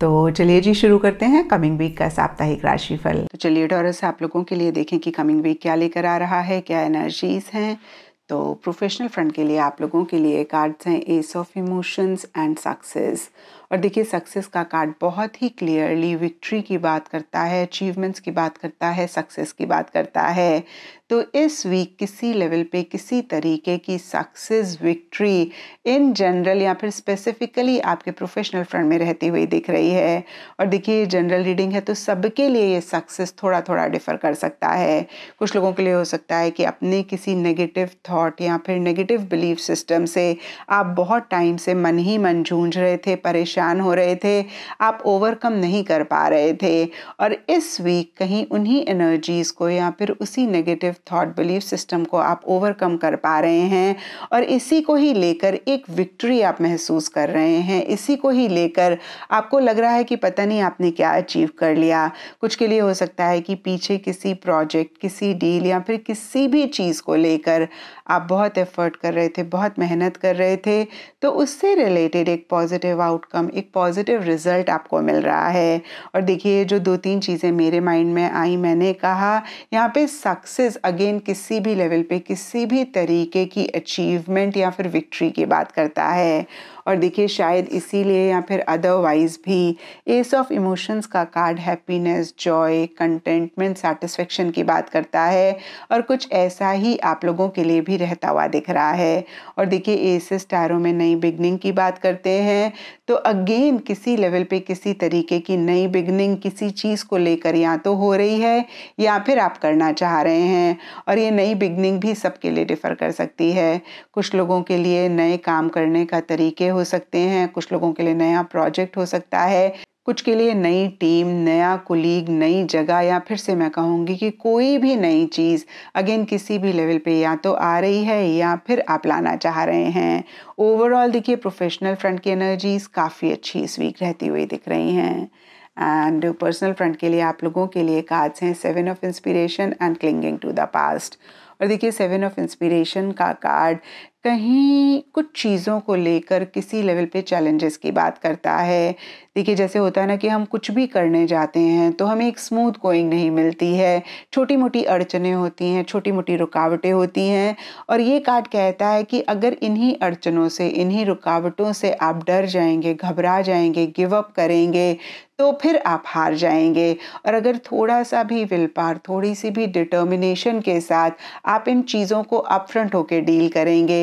तो चलिए जी शुरू करते हैं कमिंग वीक का साप्ताहिक राशिफल तो चलिए डॉरस आप लोगों के लिए देखें कि कमिंग वीक क्या लेकर आ रहा है क्या एनर्जीज हैं तो प्रोफेशनल फ्रंट के लिए आप लोगों के लिए कार्ड्स हैं ace of emotions and success और देखिए सक्सेस का कार्ड बहुत ही क्लियरली विक्ट्री की बात करता है अचीवमेंट्स की बात करता है सक्सेस की बात करता है तो इस वीक किसी लेवल पे किसी तरीके की सक्सेस विक्ट्री इन जनरल या फिर स्पेसिफिकली आपके प्रोफेशनल फ्रंट में रहती हुई दिख रही है और देखिए जनरल रीडिंग है तो सबके लिए ये सक्सेस थोड़ा थोड़ा डिफर कर सकता है कुछ लोगों के लिए हो सकता है कि अपने किसी नेगेटिव था थॉट या फिर नेगेटिव बिलीफ सिस्टम से आप बहुत टाइम से मन ही मन जूझ रहे थे परेशान हो रहे थे आप ओवरकम नहीं कर पा रहे थे और इस वीक कहीं उन्हीं एनर्जीज़ को या फिर उसी नेगेटिव थॉट बिलीफ सिस्टम को आप ओवरकम कर पा रहे हैं और इसी को ही लेकर एक विक्ट्री आप महसूस कर रहे हैं इसी को ही लेकर आपको लग रहा है कि पता नहीं आपने क्या अचीव कर लिया कुछ के लिए हो सकता है कि पीछे किसी प्रोजेक्ट किसी डील या फिर किसी भी चीज़ को लेकर आप बहुत एफर्ट कर रहे थे बहुत मेहनत कर रहे थे तो उससे रिलेटेड एक पॉजिटिव आउटकम एक पॉजिटिव रिजल्ट आपको मिल रहा है और देखिए जो दो तीन चीज़ें मेरे माइंड में आई मैंने कहा यहाँ पे सक्सेस अगेन किसी भी लेवल पे किसी भी तरीके की अचीवमेंट या फिर विक्ट्री की बात करता है और देखिए शायद इसीलिए या फिर अदरवाइज भी एस ऑफ इमोशंस का card happiness joy contentment satisfaction की बात करता है और कुछ ऐसा ही आप लोगों के लिए भी रहता हुआ दिख रहा है और देखिए एस टायरों में नई बिगनिंग की बात करते हैं तो अगेन किसी लेवल पे किसी तरीके की नई बिगनिंग किसी चीज़ को लेकर या तो हो रही है या फिर आप करना चाह रहे हैं और ये नई बिगनिंग भी सबके लिए डिफ़र कर सकती है कुछ लोगों के लिए नए काम करने का तरीके हो सकते हैं कुछ लोगों के लिए नया प्रोजेक्ट हो सकता है कुछ के लिए नई टीम नया कुलीग नई जगह या फिर से मैं कहूँगी कि कोई भी नई चीज़ अगेन किसी भी लेवल पे या तो आ रही है या फिर आप लाना चाह रहे हैं ओवरऑल देखिए प्रोफेशनल फ्रंट की एनर्जीज काफ़ी अच्छी इस वीक रहती हुई दिख रही हैं एंड पर्सनल फ्रंट के लिए आप लोगों के लिए कार्ड्स हैं seven of inspiration and clinging to the past और देखिए सेवन ऑफ इंस्पिरेशन का कार्ड कहीं कुछ चीज़ों को लेकर किसी लेवल पे चैलेंजेस की बात करता है देखिए जैसे होता है ना कि हम कुछ भी करने जाते हैं तो हमें एक स्मूथ गोइंग नहीं मिलती है छोटी मोटी अड़चने होती हैं छोटी मोटी रुकावटें होती हैं और ये कार्ड कहता है कि अगर इन्हीं अड़चनों से इन्हीं रुकावटों से आप डर जाएंगे घबरा जाएंगे गिव अप करेंगे तो फिर आप हार जाएंगे और अगर थोड़ा सा भी विल पार थोड़ी सी भी डिटर्मिनेशन के साथ आप इन चीज़ों को अपफ्रंट होकर डील करेंगे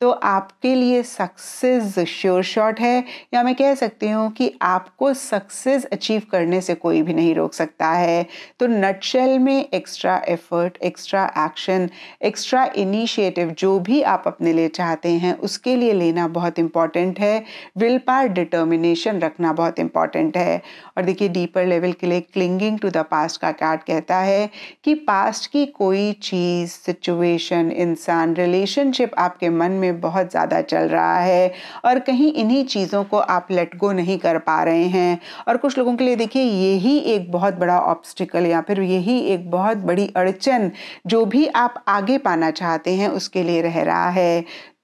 तो आपके लिए सक्सेस श्योर शॉट है या मैं कह सकती हूँ कि आपको सक्सेस अचीव करने से कोई भी नहीं रोक सकता है तो नटशेल में extra effort extra action extra initiative जो भी आप अपने लिए चाहते हैं उसके लिए लेना बहुत इम्पॉर्टेंट है विल पार डिटर्मिनेशन रखना बहुत इम्पॉर्टेंट है और देखिए डीपर लेवल के लिए क्लिंगिंग टू द पास्ट का कार्ड कहता है कि पास्ट की कोई चीज़ सिचुएशन इंसान रिलेशनशिप आपके मन में में बहुत ज़्यादा चल रहा है और कहीं इन्हीं चीज़ों को आप लेट गो नहीं कर पा रहे हैं और कुछ लोगों के लिए देखिए यही एक बहुत बड़ा ऑब्स्टिकल या फिर यही एक बहुत बड़ी अड़चन जो भी आप आगे पाना चाहते हैं उसके लिए रह रहा है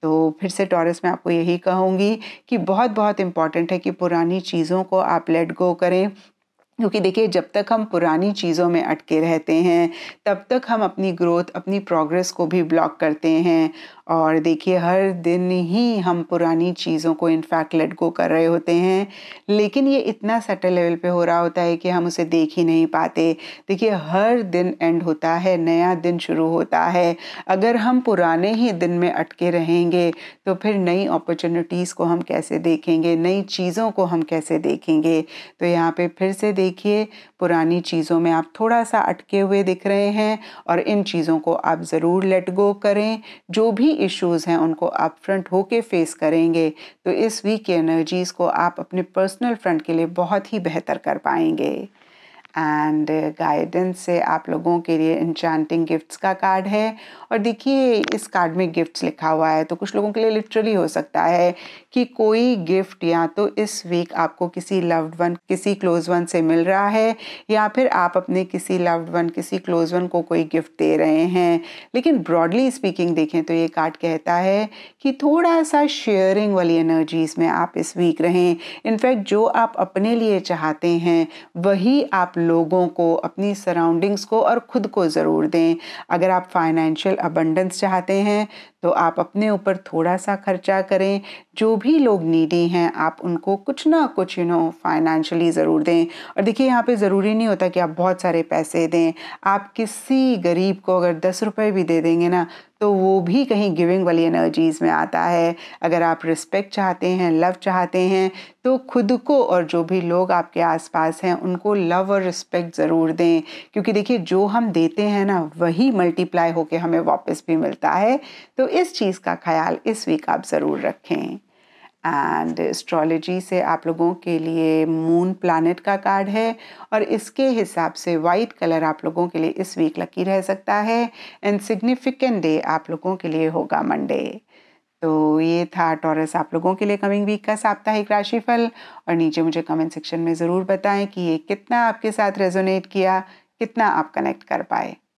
तो फिर से टॉरस में आपको यही कहूँगी कि बहुत बहुत इम्पॉर्टेंट है कि पुरानी चीज़ों को आप लेट गो करें क्योंकि देखिए जब तक हम पुरानी चीज़ों में अटके रहते हैं तब तक हम अपनी ग्रोथ अपनी प्रोग्रेस को भी ब्लॉक करते हैं और देखिए हर दिन ही हम पुरानी चीज़ों को इनफैक्ट लेट गो कर रहे होते हैं लेकिन ये इतना सटल लेवल पे हो रहा होता है कि हम उसे देख ही नहीं पाते देखिए हर दिन एंड होता है नया दिन शुरू होता है अगर हम पुराने ही दिन में अटके रहेंगे तो फिर नई अपॉर्चुनिटीज़ को हम कैसे देखेंगे नई चीज़ों को हम कैसे देखेंगे तो यहाँ पर फिर से देखिए पुरानी चीज़ों में आप थोड़ा सा अटके हुए दिख रहे हैं और इन चीज़ों को आप ज़रूर लेट गो करें जो भी इश्यूज हैं उनको आप फ्रंट होके फेस करेंगे तो इस वीक की एनर्जीज़ को आप अपने पर्सनल फ्रंट के लिए बहुत ही बेहतर कर पाएंगे एंड गाइडेंस uh, से आप लोगों के लिए इंचांटिंग गिफ्ट्स का कार्ड है और देखिए इस कार्ड में गिफ्ट्स लिखा हुआ है तो कुछ लोगों के लिए लिटरली हो सकता है कि कोई गिफ्ट या तो इस वीक आपको किसी लव्ड वन किसी क्लोज वन से मिल रहा है या फिर आप अपने किसी लव्ड वन किसी क्लोज वन को कोई गिफ्ट दे रहे हैं लेकिन ब्रॉडली स्पीकिंग देखें तो ये कार्ड कहता है कि थोड़ा सा शेयरिंग वाली एनर्जीज में आप इस वीक रहें इनफैक्ट जो आप अपने लिए चाहते हैं वही आप लोगों को अपनी सराउंडिंग्स को और ख़ुद को ज़रूर दें अगर आप फाइनेंशियल अबंडेंस चाहते हैं तो आप अपने ऊपर थोड़ा सा खर्चा करें जो भी लोग नीडी हैं आप उनको कुछ ना कुछ यू नो फाइनेंशियली ज़रूर दें और देखिए यहाँ पे ज़रूरी नहीं होता कि आप बहुत सारे पैसे दें आप किसी गरीब को अगर दस रुपये भी दे देंगे ना तो वो भी कहीं गिविंग वाली एनर्जीज़ में आता है अगर आप रिस्पेक्ट चाहते हैं लव चाहते हैं तो खुद को और जो भी लोग आपके आसपास हैं उनको लव और रिस्पेक्ट ज़रूर दें क्योंकि देखिए जो हम देते हैं ना वही मल्टीप्लाई होकर हमें वापस भी मिलता है तो इस चीज़ का ख्याल इस वीक आप ज़रूर रखें एंड एस्ट्रोलॉजी से आप लोगों के लिए मून प्लानट का कार्ड है और इसके हिसाब से वाइट कलर आप लोगों के लिए इस वीक लकी रह सकता है एंड सिग्निफिकेंट डे आप लोगों के लिए होगा मंडे तो ये था टॉरस आप लोगों के लिए कमिंग वीक का साप्ताहिक राशिफल और नीचे मुझे कमेंट सेक्शन में ज़रूर बताएं कि ये कितना आपके साथ रेजोनेट किया कितना आप कनेक्ट कर पाए